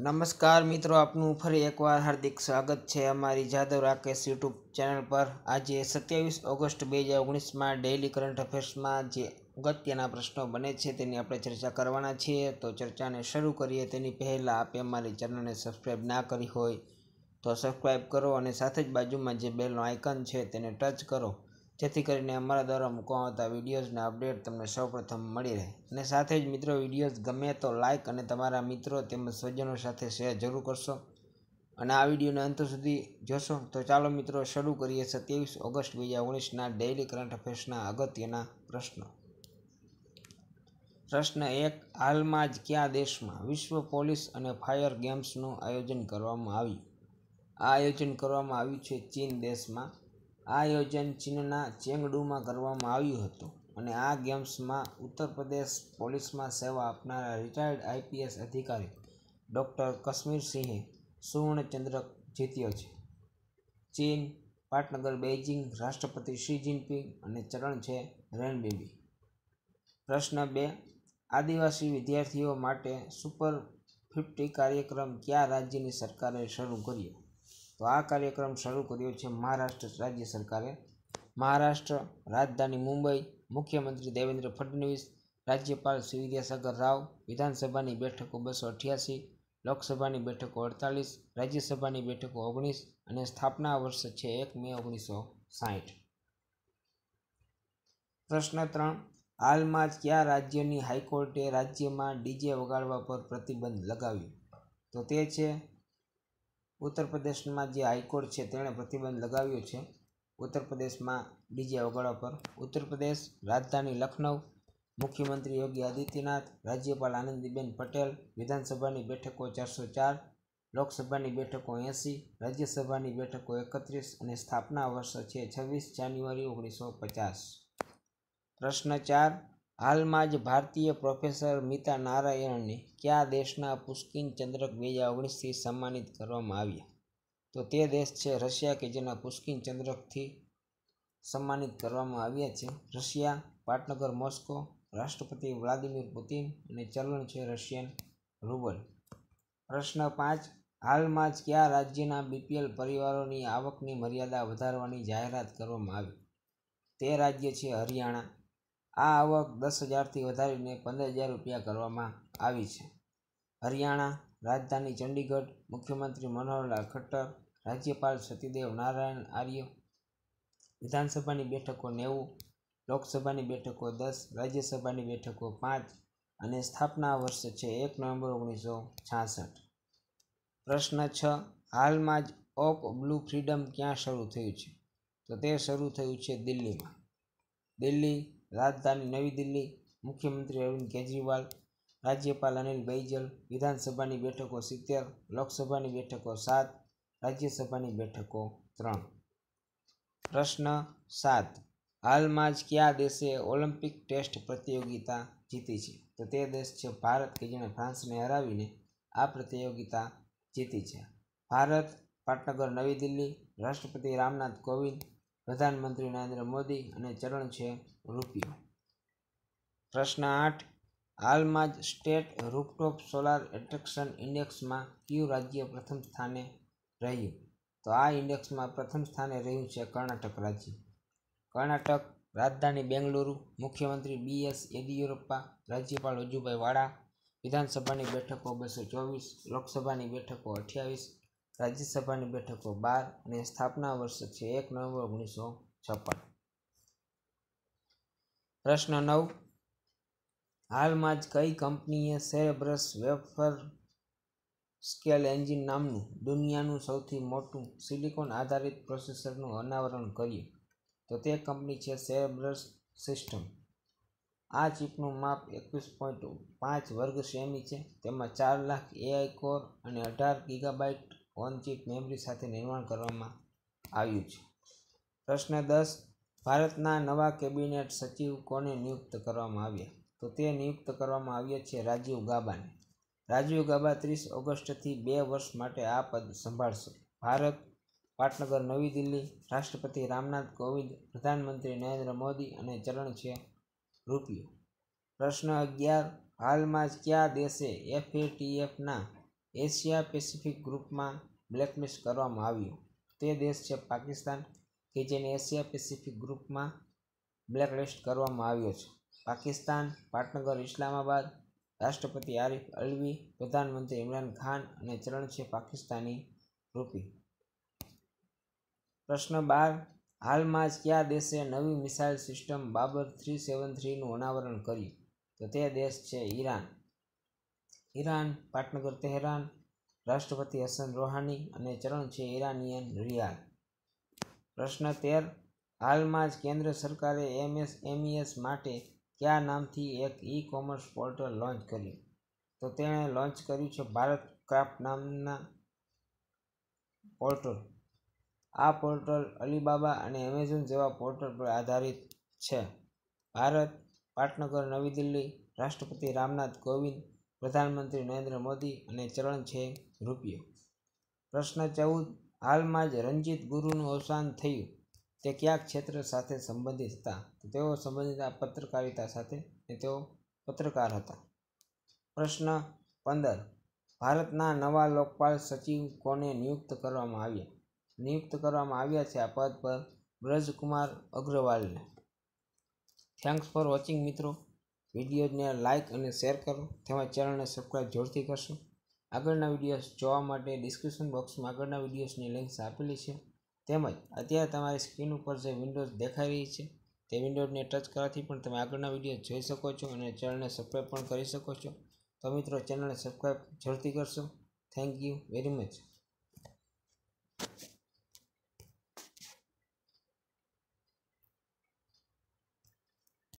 નમસ્કાર મિત્રો આપનું ફરી એકવાર હાર્દિક સ્વાગત છે અમારી જાદવ રાકેશ યુટ્યુબ ચેનલ પર આજે સત્યાવીસ ઓગસ્ટ બે હજાર ઓગણીસમાં ડેઇલી કરંટ અફેર્સમાં જે અગત્યના પ્રશ્નો બને છે તેની આપણે ચર્ચા કરવાના છીએ તો ચર્ચાને શરૂ કરીએ તેની પહેલાં આપે અમારી ચેનલને સબસ્ક્રાઈબ ના કરી હોય તો સબસ્ક્રાઈબ કરો અને સાથે જ બાજુમાં જે બેલનો આઇકન છે તેને ટચ કરો જેથી કરીને અમારા દ્વારા મૂકવામાં આવતા વિડીયોઝના અપડેટ તમને સૌપ્રથમ મળી રહે અને સાથે જ મિત્રો વિડીયોઝ ગમે તો લાઇક અને તમારા મિત્રો તેમજ સ્વજનો સાથે શેર જરૂર કરશો અને આ વિડીયોને અંત સુધી જોશો તો ચાલો મિત્રો શરૂ કરીએ સત્યાવીસ ઓગસ્ટ બે હજાર ઓગણીસના ડેઇલી કરંટ અફેર્સના અગત્યના પ્રશ્નો પ્રશ્ન એક હાલમાં જ કયા દેશમાં વિશ્વ પોલીસ અને ફાયર ગેમ્સનું આયોજન કરવામાં આવ્યું આ આયોજન કરવામાં આવ્યું છે ચીન દેશમાં આ આયોજન ચીનના ચેંગડુમાં કરવામાં આવ્યું હતું અને આ ગેમ્સમાં ઉત્તર પ્રદેશ પોલીસમાં સેવા આપનારા રિટાયર્ડ આઈપીએસ અધિકારી ડૉક્ટર સિંહે સુવર્ણચંદ્રક જીત્યો છે ચીન પાટનગર બેઇજિંગ રાષ્ટ્રપતિ શી જિનપિંગ અને ચરણ છે રેનબેબી પ્રશ્ન બે આદિવાસી વિદ્યાર્થીઓ માટે સુપર ફિફ્ટી કાર્યક્રમ કયા રાજ્યની સરકારે શરૂ કર્યો તો આ કાર્યક્રમ શરૂ કર્યો છે મહારાષ્ટ્ર રાજ્ય સરકારે મહારાષ્ટ્ર રાજધાની મુંબઈ મુખ્યમંત્રી દેવેન્દ્ર ફડણવીસ રાજ્યપાલ શ્રી વિદ્યાસાગર રાવ વિધાનસભાની બેઠકો બસો અઠ્યાસી લોકસભાની બેઠકો અડતાલીસ રાજ્યસભાની બેઠકો ઓગણીસ અને સ્થાપના વર્ષ છે એક મે ઓગણીસો સાહીઠ પ્રશ્ન ત્રણ હાલમાં જ કયા રાજ્યની હાઈકોર્ટે રાજ્યમાં ડીજે વગાડવા પર પ્રતિબંધ લગાવ્યો તો તે છે ઉત્તર પ્રદેશમાં જે હાઈકોર્ટ છે તેણે પ્રતિબંધ લગાવ્યો છે ઉત્તર પ્રદેશમાં ડીજે વગાડવા પર ઉત્તર પ્રદેશ રાજધાની લખનઉ મુખ્યમંત્રી યોગી આદિત્યનાથ રાજ્યપાલ આનંદીબેન પટેલ વિધાનસભાની બેઠકો ચારસો ચાર લોકસભાની બેઠકો એંસી રાજ્યસભાની બેઠકો એકત્રીસ અને સ્થાપના વર્ષ છે છવ્વીસ જાન્યુઆરી ઓગણીસો પચાસ પ્રશ્ન ચાર હાલમાં જ ભારતીય પ્રોફેસર મિતા નારાયણને કયા દેશના પુષ્કિન ચંદ્રક બે હજાર ઓગણીસથી સન્માનિત કરવામાં આવ્યા તો તે દેશ છે રશિયા કે જેના પુષ્કિન ચંદ્રકથી સન્માનિત કરવામાં આવ્યા છે રશિયા પાટનગર મોસ્કો રાષ્ટ્રપતિ વ્લાદિમીર પુતિન અને ચલણ છે રશિયન રૂબલ પ્રશ્ન પાંચ હાલમાં જ કયા રાજ્યના બીપીએલ પરિવારોની આવકની મર્યાદા વધારવાની જાહેરાત કરવામાં આવી તે રાજ્ય છે હરિયાણા આ આવક દસ હજારથી વધારીને પંદર હજાર રૂપિયા કરવામાં આવી છે હરિયાણા રાજધાની ચંડીગઢ મુખ્યમંત્રી મનોહરલાલ ખટ્ટર રાજ્યપાલ સતીદેવ નારાયણ આર્ય વિધાનસભાની બેઠકો નેવું લોકસભાની બેઠકો દસ રાજ્યસભાની બેઠકો પાંચ અને સ્થાપના વર્ષ છે એક નવેમ્બર ઓગણીસો છાસઠ પ્રશ્ન છ હાલમાં જ ઓપ બ્લુ ફ્રીડમ ક્યાં શરૂ થયું છે તો તે શરૂ થયું છે દિલ્હીમાં દિલ્હી રાજધાની નવી દિલ્હી મુખ્યમંત્રી અરવિંદ કેજરીવાલ રાજ્યપાલ અનિલ બૈજલ વિધાનસભાની બેઠકો સિત્તેર લોકસભાની બેઠકો સાત રાજ્યસભાની બેઠકો ત્રણ પ્રશ્ન સાત હાલમાં જ કયા દેશે ઓલિમ્પિક ટેસ્ટ પ્રતિયોગિતા જીતી છે તો તે દેશ છે ભારત કે જેણે ફ્રાન્સને હરાવીને આ પ્રતિયોગિતા જીતી છે ભારત પાટનગર નવી દિલ્હી રાષ્ટ્રપતિ રામનાથ કોવિંદ પ્રધાનમંત્રી નરેન્દ્ર મોદી અને ચરણ છે રૂપિયો પ્રશ્ન આઠ હાલમાં જ સ્ટેટ રૂપટોપ સોલાર એટ્રેક્શન ઇન્ડેક્સમાં કયું રાજ્ય પ્રથમ સ્થાને રહ્યું તો આ ઇન્ડેક્સમાં પ્રથમ સ્થાને રહ્યું છે કર્ણાટક રાજ્ય કર્ણાટક રાજધાની બેંગલુરુ મુખ્યમંત્રી બી એસ યેદિયુરપ્પા રાજ્યપાલ વજુભાઈ વાળા વિધાનસભાની બેઠકો બસો ચોવીસ લોકસભાની બેઠકો અઠ્યાવીસ રાજ્યસભાની બેઠકો બાર અને સ્થાપના વર્ષ છે એક નવેમ્બર ઓગણીસો છપ્પન પ્રશ્ન નવ હાલમાં જ કઈ કંપનીએ સેરેબ્રસ વેફર સ્કેલ એન્જિન નામનું દુનિયાનું સૌથી મોટું સિલિકોન આધારિત પ્રોસેસરનું અનાવરણ કર્યું તો તે કંપની છે સેરેબ્રસ સિસ્ટમ આ ચિપનું માપ એકવીસ પોઈન્ટ પાંચ વર્ગ સેમી છે તેમાં ચાર લાખ એઆઈ કોર અને અઢાર ગીગાબાઇટ ઓન ચિપ મેમરી સાથે નિર્માણ કરવામાં આવ્યું છે પ્રશ્ન દસ ભારતના નવા કેબિનેટ સચિવ કોને નિયુક્ત કરવામાં આવ્યા તો તે નિયુક્ત કરવામાં આવ્યા છે રાજીવ ગાબાને રાજીવ ગાબા ત્રીસ ઓગસ્ટથી બે વર્ષ માટે આ પદ સંભાળશે ભારત પાટનગર નવી દિલ્હી રાષ્ટ્રપતિ રામનાથ કોવિંદ પ્રધાનમંત્રી નરેન્દ્ર મોદી અને ચરણ છે રૂપિયો પ્રશ્ન અગિયાર હાલમાં જ કયા દેશે એફએટીએફના એશિયા પેસિફિક ગ્રુપમાં બ્લેકલિસ્ટ કરવામાં આવ્યું તે દેશ છે પાકિસ્તાન કે જેને એશિયા પેસિફિક ગ્રુપમાં બ્લેકલિસ્ટ કરવામાં આવ્યો છે પાકિસ્તાન પાટનગર ઇસ્લામાબાદ રાષ્ટ્રપતિ આરિફ અલવી પ્રધાનમંત્રી ઇમરાન ખાન અને ચરણ છે પાકિસ્તાની રૂપી પ્રશ્ન બાર હાલમાં જ કયા દેશે નવી missile system Babur three seven થ્રીનું અનાવરણ કર્યું તો તે દેશ છે ઈરાન ઈરાન પાટનગર તેહરાન રાષ્ટ્રપતિ હસન રોહાની અને ચરણ છે ઈરાનિયન રિયાલ પ્રશ્ન તેર હાલમાં જ કેન્દ્ર સરકારે એમએસ એમઈએસ માટે કયા નામથી એક ઈ કોમર્સ પોર્ટલ લોન્ચ કર્યું તો તેણે લોન્ચ કર્યું છે ભારત ક્રાફ્ટ નામના પોર્ટલ આ પોર્ટલ અલીબાબા અને એમેઝોન જેવા પોર્ટલ પર આધારિત છે ભારત પાટનગર નવી દિલ્હી રાષ્ટ્રપતિ રામનાથ કોવિંદ પ્રધાનમંત્રી નરેન્દ્ર મોદી અને ચલણ છે રૂપિયો પ્રશ્ન ચૌદ હાલમાં જ રણજીત ગુરુનું અવસાન થયું તે ક્યાંક ક્ષેત્ર સાથે સંબંધિત હતા તેઓ સંબંધિત પત્રકારિતા સાથે તેઓ પત્રકાર હતા પ્રશ્ન પંદર ભારતના નવા લોકપાલ સચિવ કોને નિયુક્ત કરવામાં આવ્યા નિયુક્ત કરવામાં આવ્યા છે આ પદ પર બ્રજકુમાર અગ્રવાલને થેન્ક્સ ફોર વોચિંગ મિત્રો વિડીયોને લાઇક અને શેર કરો તેમજ ચેનલને સબસ્ક્રાઈબ જોરથી કરશો આગળના વિડીયોઝ જોવા માટે ડિસ્ક્રિપ્શન બોક્સમાં આગળના વિડીયોઝની લિંક્સ આપેલી છે તેમજ અત્યારે તમારી સ્ક્રીન ઉપર જે વિન્ડોઝ દેખાઈ રહી છે તે વિન્ડોઝને ટચ કરવાથી પણ તમે આગળના વિડીયો જોઈ શકો છો અને ચેનલને સબસ્ક્રાઈબ પણ કરી શકો છો તો મિત્રો ચેનલને સબસ્ક્રાઈબ જરૂરથી કરશો થેન્ક યુ વેરી મચ